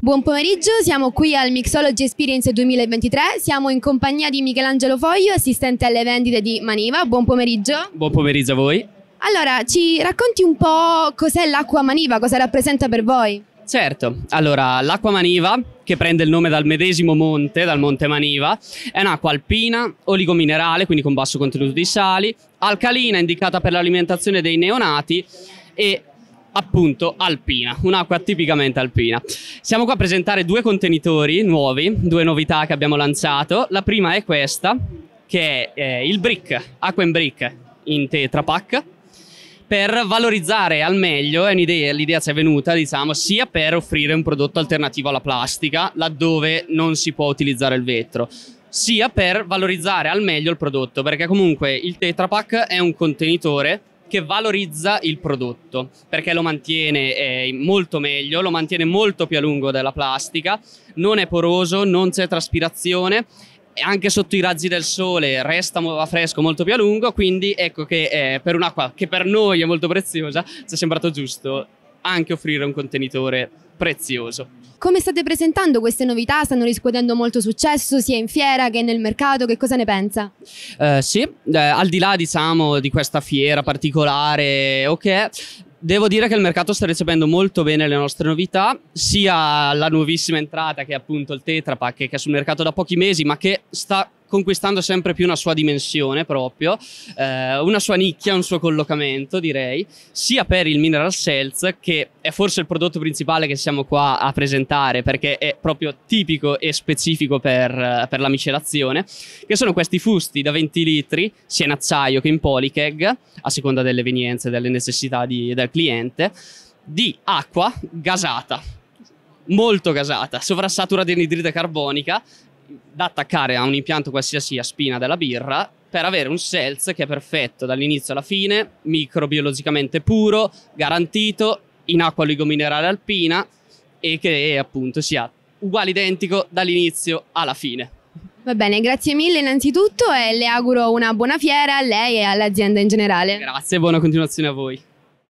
Buon pomeriggio, siamo qui al Mixology Experience 2023, siamo in compagnia di Michelangelo Foglio, assistente alle vendite di Maniva. Buon pomeriggio. Buon pomeriggio a voi. Allora, ci racconti un po' cos'è l'acqua Maniva, cosa rappresenta per voi? Certo, allora l'acqua Maniva, che prende il nome dal medesimo monte, dal monte Maniva, è un'acqua alpina, oligominerale, quindi con basso contenuto di sali, alcalina, indicata per l'alimentazione dei neonati e appunto alpina, un'acqua tipicamente alpina. Siamo qua a presentare due contenitori nuovi, due novità che abbiamo lanciato. La prima è questa, che è eh, il brick, acqua in brick in Tetra Pak per valorizzare al meglio, è un'idea, l'idea ci è venuta, diciamo, sia per offrire un prodotto alternativo alla plastica, laddove non si può utilizzare il vetro, sia per valorizzare al meglio il prodotto, perché comunque il Tetra Pak è un contenitore che valorizza il prodotto perché lo mantiene eh, molto meglio, lo mantiene molto più a lungo della plastica, non è poroso, non c'è traspirazione e anche sotto i raggi del sole resta a fresco molto più a lungo, quindi ecco che eh, per un'acqua che per noi è molto preziosa ci è sembrato giusto anche offrire un contenitore prezioso. Come state presentando queste novità? Stanno riscuotendo molto successo sia in fiera che nel mercato, che cosa ne pensa? Eh, sì, eh, al di là diciamo di questa fiera particolare ok. Devo dire che il mercato sta ricevendo molto bene le nostre novità, sia la nuovissima entrata che è appunto il Tetra che è sul mercato da pochi mesi ma che sta conquistando sempre più una sua dimensione proprio, eh, una sua nicchia, un suo collocamento direi, sia per il Mineral Seltz che è forse il prodotto principale che siamo qua a presentare perché è proprio tipico e specifico per, eh, per la miscelazione, che sono questi fusti da 20 litri, sia in acciaio che in polycag, a seconda delle evenienze, delle necessità di, del cliente, di acqua gasata molto gasata, sovrassatura di anidride carbonica da attaccare a un impianto qualsiasi a spina della birra per avere un seltz che è perfetto dall'inizio alla fine, microbiologicamente puro, garantito, in acqua oligominerale alpina e che appunto sia uguale identico dall'inizio alla fine. Va bene, grazie mille innanzitutto e le auguro una buona fiera a lei e all'azienda in generale. Grazie, e buona continuazione a voi.